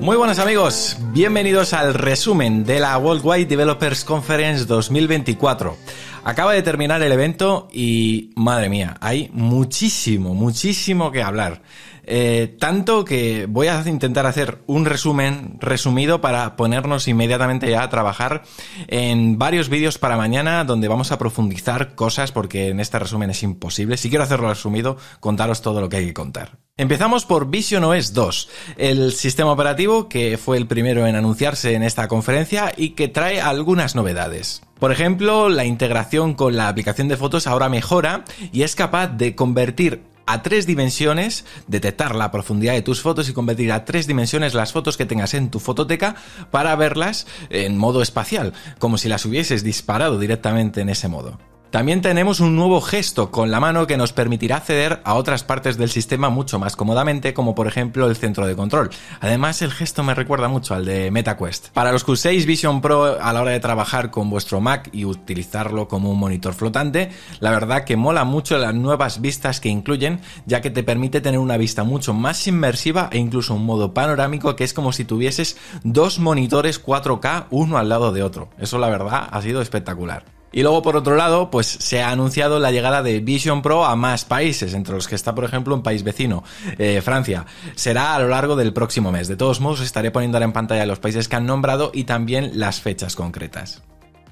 Muy buenos amigos, bienvenidos al resumen de la Worldwide Developers Conference 2024. Acaba de terminar el evento y madre mía, hay muchísimo, muchísimo que hablar. Eh, tanto que voy a intentar hacer un resumen resumido para ponernos inmediatamente ya a trabajar en varios vídeos para mañana donde vamos a profundizar cosas porque en este resumen es imposible. Si quiero hacerlo resumido, contaros todo lo que hay que contar. Empezamos por Vision OS 2, el sistema operativo que fue el primero en anunciarse en esta conferencia y que trae algunas novedades. Por ejemplo, la integración con la aplicación de fotos ahora mejora y es capaz de convertir a tres dimensiones, detectar la profundidad de tus fotos y convertir a tres dimensiones las fotos que tengas en tu fototeca para verlas en modo espacial, como si las hubieses disparado directamente en ese modo. También tenemos un nuevo gesto con la mano que nos permitirá acceder a otras partes del sistema mucho más cómodamente, como por ejemplo el centro de control. Además, el gesto me recuerda mucho al de MetaQuest. Para los que uséis Vision Pro a la hora de trabajar con vuestro Mac y utilizarlo como un monitor flotante, la verdad que mola mucho las nuevas vistas que incluyen, ya que te permite tener una vista mucho más inmersiva e incluso un modo panorámico que es como si tuvieses dos monitores 4K uno al lado de otro. Eso la verdad ha sido espectacular. Y luego, por otro lado, pues se ha anunciado la llegada de Vision Pro a más países, entre los que está, por ejemplo, un país vecino, eh, Francia. Será a lo largo del próximo mes. De todos modos, estaré poniendo en pantalla los países que han nombrado y también las fechas concretas.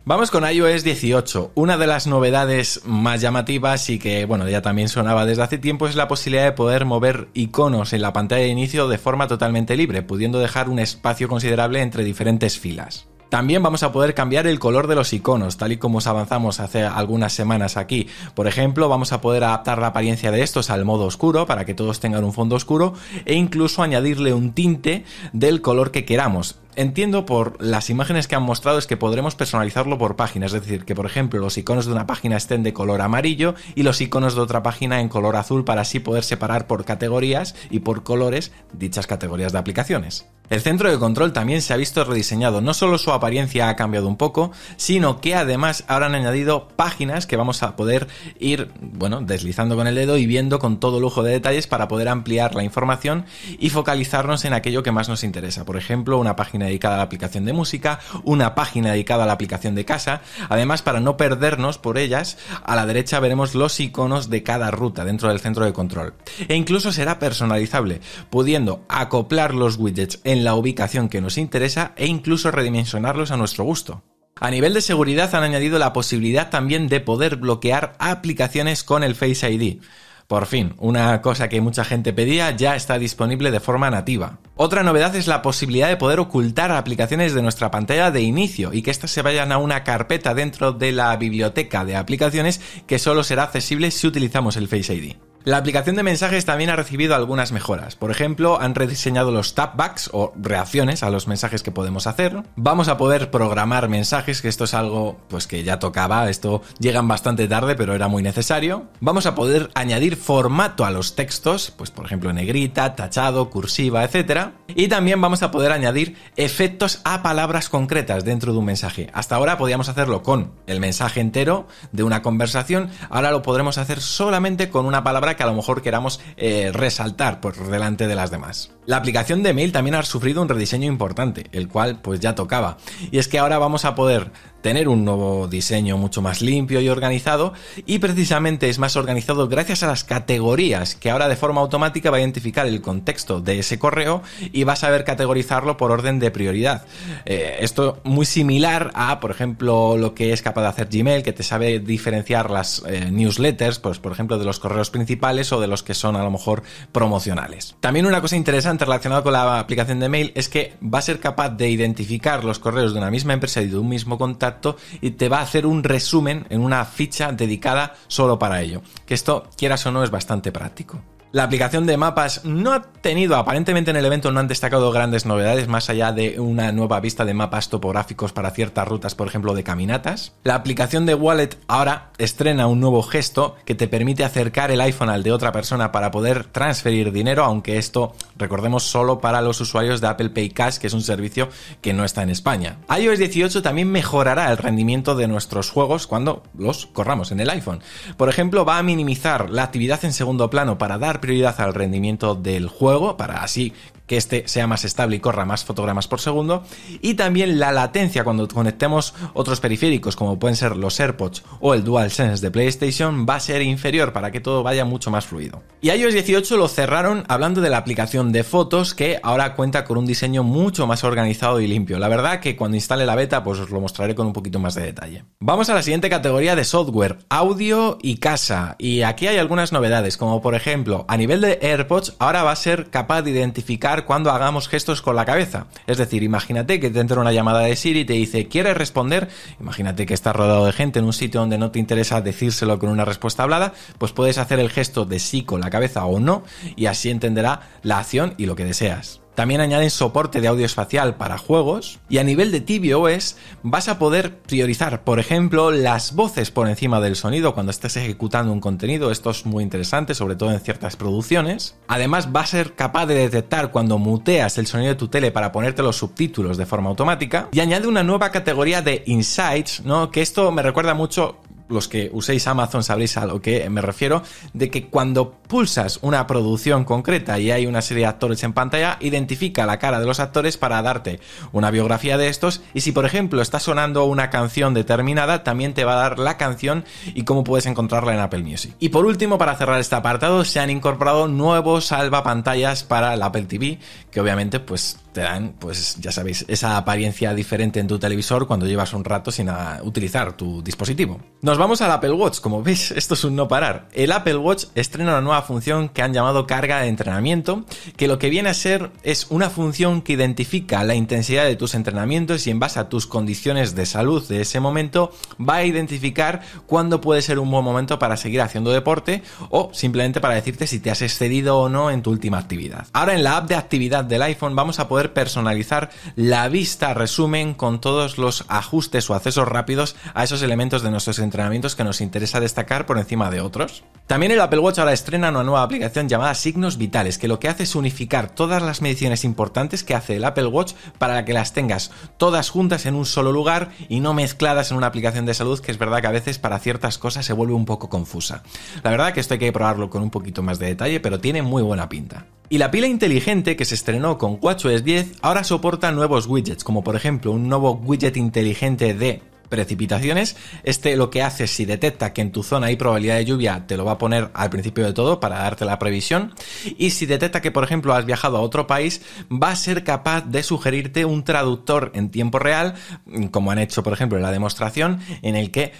Vamos con iOS 18. Una de las novedades más llamativas y que, bueno, ya también sonaba desde hace tiempo es la posibilidad de poder mover iconos en la pantalla de inicio de forma totalmente libre, pudiendo dejar un espacio considerable entre diferentes filas. También vamos a poder cambiar el color de los iconos, tal y como os avanzamos hace algunas semanas aquí. Por ejemplo, vamos a poder adaptar la apariencia de estos al modo oscuro para que todos tengan un fondo oscuro e incluso añadirle un tinte del color que queramos entiendo por las imágenes que han mostrado es que podremos personalizarlo por páginas, es decir, que por ejemplo los iconos de una página estén de color amarillo y los iconos de otra página en color azul para así poder separar por categorías y por colores dichas categorías de aplicaciones. El centro de control también se ha visto rediseñado, no solo su apariencia ha cambiado un poco, sino que además ahora han añadido páginas que vamos a poder ir, bueno, deslizando con el dedo y viendo con todo lujo de detalles para poder ampliar la información y focalizarnos en aquello que más nos interesa, por ejemplo, una página dedicada a la aplicación de música, una página dedicada a la aplicación de casa. Además, para no perdernos por ellas, a la derecha veremos los iconos de cada ruta dentro del centro de control. E incluso será personalizable, pudiendo acoplar los widgets en la ubicación que nos interesa e incluso redimensionarlos a nuestro gusto. A nivel de seguridad han añadido la posibilidad también de poder bloquear aplicaciones con el Face ID. Por fin, una cosa que mucha gente pedía ya está disponible de forma nativa. Otra novedad es la posibilidad de poder ocultar aplicaciones de nuestra pantalla de inicio y que éstas se vayan a una carpeta dentro de la biblioteca de aplicaciones que solo será accesible si utilizamos el Face ID. La aplicación de mensajes también ha recibido algunas mejoras. Por ejemplo, han rediseñado los tapbacks o reacciones a los mensajes que podemos hacer. Vamos a poder programar mensajes, que esto es algo pues que ya tocaba, esto llegan bastante tarde, pero era muy necesario. Vamos a poder añadir formato a los textos, pues por ejemplo negrita, tachado, cursiva, etc. Y también vamos a poder añadir efectos a palabras concretas dentro de un mensaje. Hasta ahora podíamos hacerlo con el mensaje entero de una conversación, ahora lo podremos hacer solamente con una palabra que a lo mejor queramos eh, resaltar por delante de las demás. La aplicación de mail también ha sufrido un rediseño importante, el cual pues ya tocaba. Y es que ahora vamos a poder tener un nuevo diseño mucho más limpio y organizado y precisamente es más organizado gracias a las categorías que ahora de forma automática va a identificar el contexto de ese correo y va a saber categorizarlo por orden de prioridad. Eh, esto muy similar a, por ejemplo, lo que es capaz de hacer Gmail, que te sabe diferenciar las eh, newsletters, pues por ejemplo, de los correos principales o de los que son a lo mejor promocionales. También una cosa interesante relacionada con la aplicación de mail es que va a ser capaz de identificar los correos de una misma empresa y de un mismo contacto y te va a hacer un resumen en una ficha dedicada solo para ello. Que esto, quieras o no, es bastante práctico. La aplicación de mapas no ha tenido, aparentemente en el evento no han destacado grandes novedades, más allá de una nueva vista de mapas topográficos para ciertas rutas, por ejemplo, de caminatas. La aplicación de Wallet ahora estrena un nuevo gesto que te permite acercar el iPhone al de otra persona para poder transferir dinero, aunque esto, recordemos, solo para los usuarios de Apple Pay Cash, que es un servicio que no está en España. iOS 18 también mejorará el rendimiento de nuestros juegos cuando los corramos en el iPhone. Por ejemplo, va a minimizar la actividad en segundo plano para dar prioridad al rendimiento del juego para así que este sea más estable y corra más fotogramas por segundo. Y también la latencia cuando conectemos otros periféricos, como pueden ser los AirPods o el DualSense de PlayStation, va a ser inferior para que todo vaya mucho más fluido. Y iOS 18 lo cerraron hablando de la aplicación de fotos, que ahora cuenta con un diseño mucho más organizado y limpio. La verdad que cuando instale la beta, pues os lo mostraré con un poquito más de detalle. Vamos a la siguiente categoría de software, audio y casa. Y aquí hay algunas novedades, como por ejemplo a nivel de AirPods, ahora va a ser capaz de identificar cuando hagamos gestos con la cabeza. Es decir, imagínate que te entra una llamada de Siri y te dice, ¿quieres responder? Imagínate que estás rodeado de gente en un sitio donde no te interesa decírselo con una respuesta hablada, pues puedes hacer el gesto de sí con la cabeza o no y así entenderá la acción y lo que deseas. También añaden soporte de audio espacial para juegos y a nivel de tvOS vas a poder priorizar, por ejemplo, las voces por encima del sonido cuando estés ejecutando un contenido. Esto es muy interesante, sobre todo en ciertas producciones. Además, va a ser capaz de detectar cuando muteas el sonido de tu tele para ponerte los subtítulos de forma automática y añade una nueva categoría de insights, ¿no? Que esto me recuerda mucho los que uséis Amazon sabréis a lo que me refiero, de que cuando pulsas una producción concreta y hay una serie de actores en pantalla, identifica la cara de los actores para darte una biografía de estos y si por ejemplo está sonando una canción determinada, también te va a dar la canción y cómo puedes encontrarla en Apple Music. Y por último, para cerrar este apartado, se han incorporado nuevos pantallas para el Apple TV, que obviamente pues dan, pues ya sabéis, esa apariencia diferente en tu televisor cuando llevas un rato sin ah, utilizar tu dispositivo. Nos vamos al Apple Watch, como veis, esto es un no parar. El Apple Watch estrena una nueva función que han llamado carga de entrenamiento, que lo que viene a ser es una función que identifica la intensidad de tus entrenamientos y en base a tus condiciones de salud de ese momento va a identificar cuándo puede ser un buen momento para seguir haciendo deporte o simplemente para decirte si te has excedido o no en tu última actividad. Ahora en la app de actividad del iPhone vamos a poder personalizar la vista resumen con todos los ajustes o accesos rápidos a esos elementos de nuestros entrenamientos que nos interesa destacar por encima de otros. También el Apple Watch ahora estrena una nueva aplicación llamada Signos Vitales, que lo que hace es unificar todas las mediciones importantes que hace el Apple Watch para que las tengas todas juntas en un solo lugar y no mezcladas en una aplicación de salud que es verdad que a veces para ciertas cosas se vuelve un poco confusa. La verdad que esto hay que probarlo con un poquito más de detalle, pero tiene muy buena pinta. Y la pila inteligente que se estrenó con WatchOS 10 ahora soporta nuevos widgets, como por ejemplo un nuevo widget inteligente de precipitaciones. Este lo que hace si detecta que en tu zona hay probabilidad de lluvia, te lo va a poner al principio de todo para darte la previsión. Y si detecta que, por ejemplo, has viajado a otro país, va a ser capaz de sugerirte un traductor en tiempo real, como han hecho, por ejemplo, en la demostración, en el que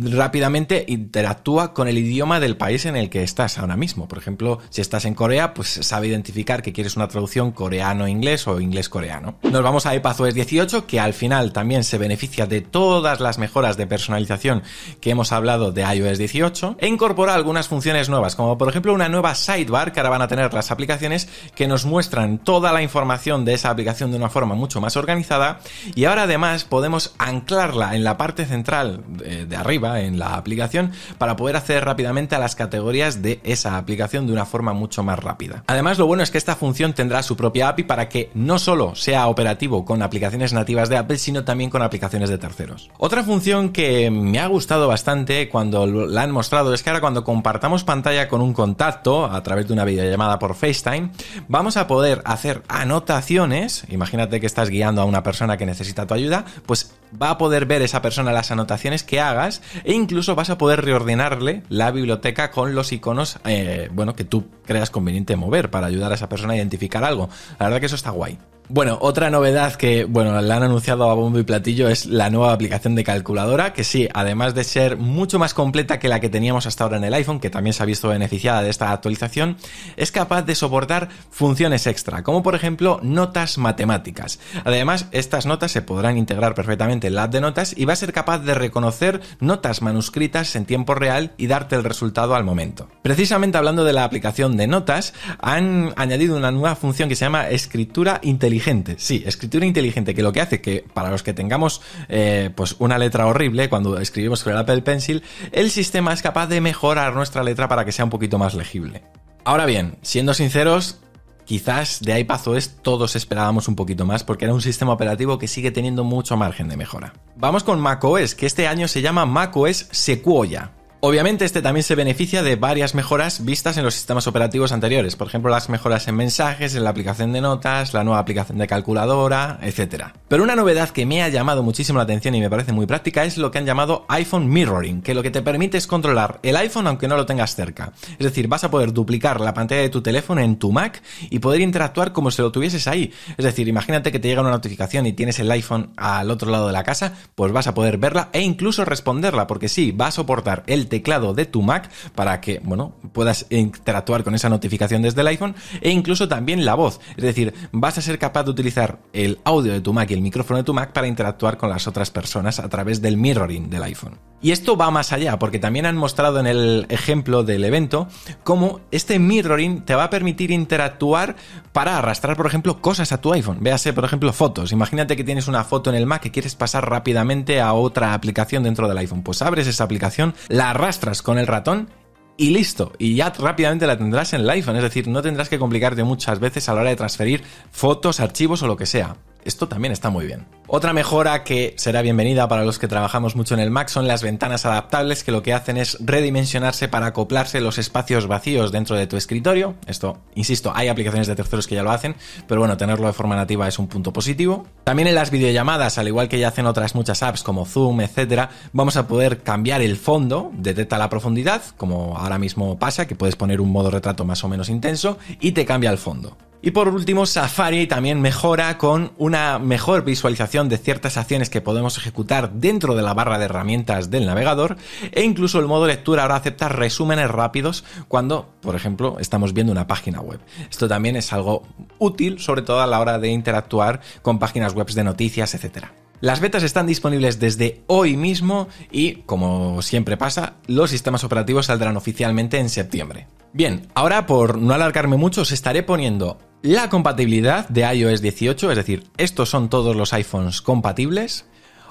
rápidamente interactúa con el idioma del país en el que estás ahora mismo. Por ejemplo, si estás en Corea, pues sabe identificar que quieres una traducción coreano-inglés o inglés-coreano. Nos vamos a es 18, que al final también se beneficia de toda las mejoras de personalización que hemos hablado de iOS 18 e incorpora algunas funciones nuevas, como por ejemplo una nueva sidebar que ahora van a tener las aplicaciones que nos muestran toda la información de esa aplicación de una forma mucho más organizada y ahora además podemos anclarla en la parte central de, de arriba en la aplicación para poder acceder rápidamente a las categorías de esa aplicación de una forma mucho más rápida. Además lo bueno es que esta función tendrá su propia API para que no solo sea operativo con aplicaciones nativas de Apple sino también con aplicaciones de terceros. Otra función que me ha gustado bastante cuando la han mostrado es que ahora cuando compartamos pantalla con un contacto a través de una videollamada por FaceTime, vamos a poder hacer anotaciones. Imagínate que estás guiando a una persona que necesita tu ayuda, pues va a poder ver esa persona las anotaciones que hagas e incluso vas a poder reordenarle la biblioteca con los iconos, eh, bueno, que tú creas conveniente mover para ayudar a esa persona a identificar algo. La verdad que eso está guay. Bueno, otra novedad que, bueno, la han anunciado a bombo y platillo es la nueva aplicación de calculadora, que sí, además de ser mucho más completa que la que teníamos hasta ahora en el iPhone, que también se ha visto beneficiada de esta actualización, es capaz de soportar funciones extra, como por ejemplo notas matemáticas. Además, estas notas se podrán integrar perfectamente en la app de notas y va a ser capaz de reconocer notas manuscritas en tiempo real y darte el resultado al momento. Precisamente hablando de la aplicación de notas han añadido una nueva función que se llama escritura inteligente. Sí, escritura inteligente, que lo que hace que para los que tengamos eh, pues una letra horrible cuando escribimos con el Apple Pencil, el sistema es capaz de mejorar nuestra letra para que sea un poquito más legible. Ahora bien, siendo sinceros, quizás de es todos esperábamos un poquito más porque era un sistema operativo que sigue teniendo mucho margen de mejora. Vamos con macOS, que este año se llama macOS Sequoia. Obviamente este también se beneficia de varias mejoras vistas en los sistemas operativos anteriores, por ejemplo las mejoras en mensajes, en la aplicación de notas, la nueva aplicación de calculadora, etc. Pero una novedad que me ha llamado muchísimo la atención y me parece muy práctica es lo que han llamado iPhone Mirroring, que lo que te permite es controlar el iPhone aunque no lo tengas cerca. Es decir, vas a poder duplicar la pantalla de tu teléfono en tu Mac y poder interactuar como si lo tuvieses ahí. Es decir, imagínate que te llega una notificación y tienes el iPhone al otro lado de la casa, pues vas a poder verla e incluso responderla, porque sí, va a soportar el teclado de tu Mac para que, bueno, puedas interactuar con esa notificación desde el iPhone e incluso también la voz. Es decir, vas a ser capaz de utilizar el audio de tu Mac y el micrófono de tu Mac para interactuar con las otras personas a través del mirroring del iPhone. Y esto va más allá, porque también han mostrado en el ejemplo del evento cómo este mirroring te va a permitir interactuar para arrastrar, por ejemplo, cosas a tu iPhone. Véase, por ejemplo, fotos. Imagínate que tienes una foto en el Mac que quieres pasar rápidamente a otra aplicación dentro del iPhone. Pues abres esa aplicación, la arrastras con el ratón y listo. Y ya rápidamente la tendrás en el iPhone. Es decir, no tendrás que complicarte muchas veces a la hora de transferir fotos, archivos o lo que sea. Esto también está muy bien. Otra mejora que será bienvenida para los que trabajamos mucho en el Mac son las ventanas adaptables que lo que hacen es redimensionarse para acoplarse los espacios vacíos dentro de tu escritorio. Esto, insisto, hay aplicaciones de terceros que ya lo hacen, pero bueno, tenerlo de forma nativa es un punto positivo. También en las videollamadas, al igual que ya hacen otras muchas apps como Zoom, etcétera, vamos a poder cambiar el fondo, detecta la profundidad, como ahora mismo pasa, que puedes poner un modo retrato más o menos intenso y te cambia el fondo. Y por último, Safari también mejora con una mejor visualización de ciertas acciones que podemos ejecutar dentro de la barra de herramientas del navegador e incluso el modo lectura ahora acepta resúmenes rápidos cuando, por ejemplo, estamos viendo una página web. Esto también es algo útil, sobre todo a la hora de interactuar con páginas web de noticias, etcétera. Las betas están disponibles desde hoy mismo y, como siempre pasa, los sistemas operativos saldrán oficialmente en septiembre. Bien, ahora por no alargarme mucho, os estaré poniendo la compatibilidad de iOS 18, es decir, estos son todos los iPhones compatibles.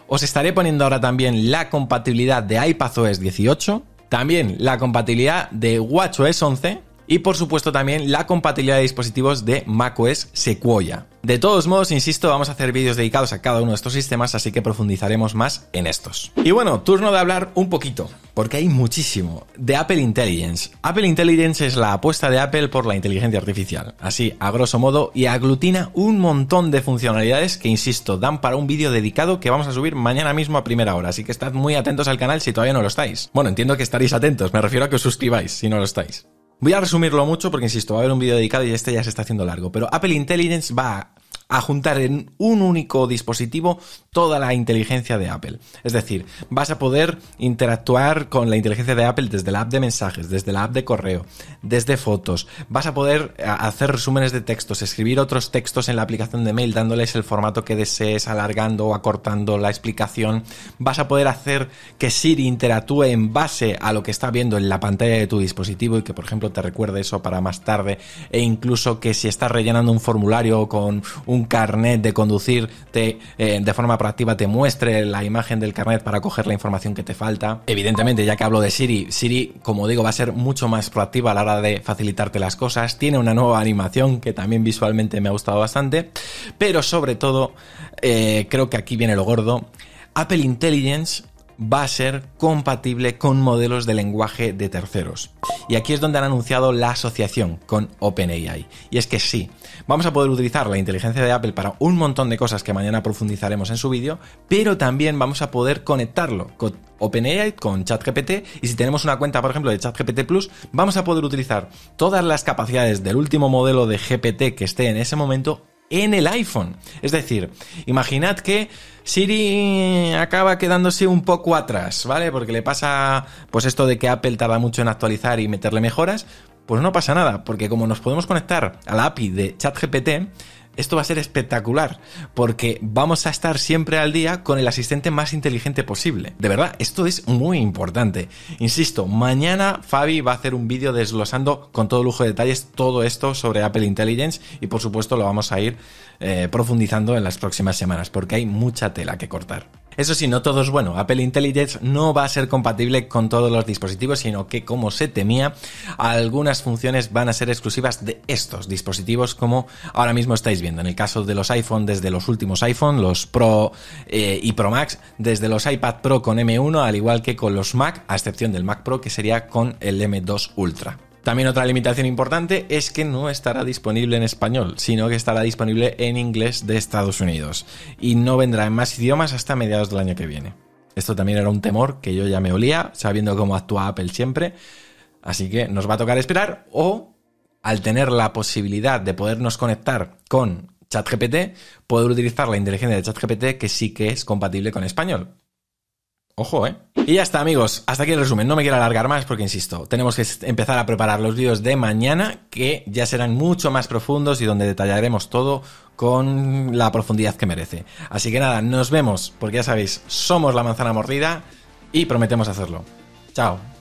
Os estaré poniendo ahora también la compatibilidad de iPadOS 18, también la compatibilidad de WatchOS 11, y por supuesto también la compatibilidad de dispositivos de macOS Sequoia. De todos modos, insisto, vamos a hacer vídeos dedicados a cada uno de estos sistemas, así que profundizaremos más en estos. Y bueno, turno de hablar un poquito, porque hay muchísimo, de Apple Intelligence. Apple Intelligence es la apuesta de Apple por la inteligencia artificial, así a grosso modo, y aglutina un montón de funcionalidades que, insisto, dan para un vídeo dedicado que vamos a subir mañana mismo a primera hora, así que estad muy atentos al canal si todavía no lo estáis. Bueno, entiendo que estaréis atentos, me refiero a que os suscribáis si no lo estáis. Voy a resumirlo mucho porque, insisto, va a haber un vídeo dedicado y este ya se está haciendo largo, pero Apple Intelligence va a juntar en un único dispositivo toda la inteligencia de Apple. Es decir, vas a poder interactuar con la inteligencia de Apple desde la app de mensajes, desde la app de correo, desde fotos. Vas a poder eh, hacer resúmenes de textos, escribir otros textos en la aplicación de mail dándoles el formato que desees, alargando o acortando la explicación. Vas a poder hacer que Siri interactúe en base a lo que está viendo en la pantalla de tu dispositivo y que por ejemplo te recuerde eso para más tarde e incluso que si estás rellenando un formulario con un carnet de conducir eh, de forma proactiva te muestre la imagen del carnet para coger la información que te falta. Evidentemente, ya que hablo de Siri, Siri, como digo, va a ser mucho más proactiva a la hora de facilitarte las cosas. Tiene una nueva animación que también visualmente me ha gustado bastante, pero sobre todo, eh, creo que aquí viene lo gordo. Apple Intelligence va a ser compatible con modelos de lenguaje de terceros. Y aquí es donde han anunciado la asociación con OpenAI. Y es que sí, vamos a poder utilizar la inteligencia de Apple para un montón de cosas que mañana profundizaremos en su vídeo, pero también vamos a poder conectarlo con OpenAI, con ChatGPT, y si tenemos una cuenta, por ejemplo, de ChatGPT Plus, vamos a poder utilizar todas las capacidades del último modelo de GPT que esté en ese momento en el iPhone. Es decir, imaginad que Siri acaba quedándose un poco atrás, ¿vale? Porque le pasa pues esto de que Apple tarda mucho en actualizar y meterle mejoras, pues no pasa nada, porque como nos podemos conectar a la API de ChatGPT, esto va a ser espectacular, porque vamos a estar siempre al día con el asistente más inteligente posible. De verdad, esto es muy importante. Insisto, mañana Fabi va a hacer un vídeo desglosando con todo lujo de detalles todo esto sobre Apple Intelligence y por supuesto lo vamos a ir eh, profundizando en las próximas semanas, porque hay mucha tela que cortar. Eso sí, no todo es bueno. Apple Intelligence no va a ser compatible con todos los dispositivos, sino que, como se temía, algunas funciones van a ser exclusivas de estos dispositivos, como ahora mismo estáis viendo. En el caso de los iPhone, desde los últimos iPhone, los Pro eh, y Pro Max, desde los iPad Pro con M1, al igual que con los Mac, a excepción del Mac Pro, que sería con el M2 Ultra. También otra limitación importante es que no estará disponible en español, sino que estará disponible en inglés de Estados Unidos y no vendrá en más idiomas hasta mediados del año que viene. Esto también era un temor que yo ya me olía, sabiendo cómo actúa Apple siempre, así que nos va a tocar esperar o al tener la posibilidad de podernos conectar con ChatGPT, poder utilizar la inteligencia de ChatGPT que sí que es compatible con español. Ojo, ¿eh? Y ya está, amigos. Hasta aquí el resumen. No me quiero alargar más porque, insisto, tenemos que empezar a preparar los vídeos de mañana que ya serán mucho más profundos y donde detallaremos todo con la profundidad que merece. Así que nada, nos vemos porque ya sabéis, somos la manzana mordida y prometemos hacerlo. Chao.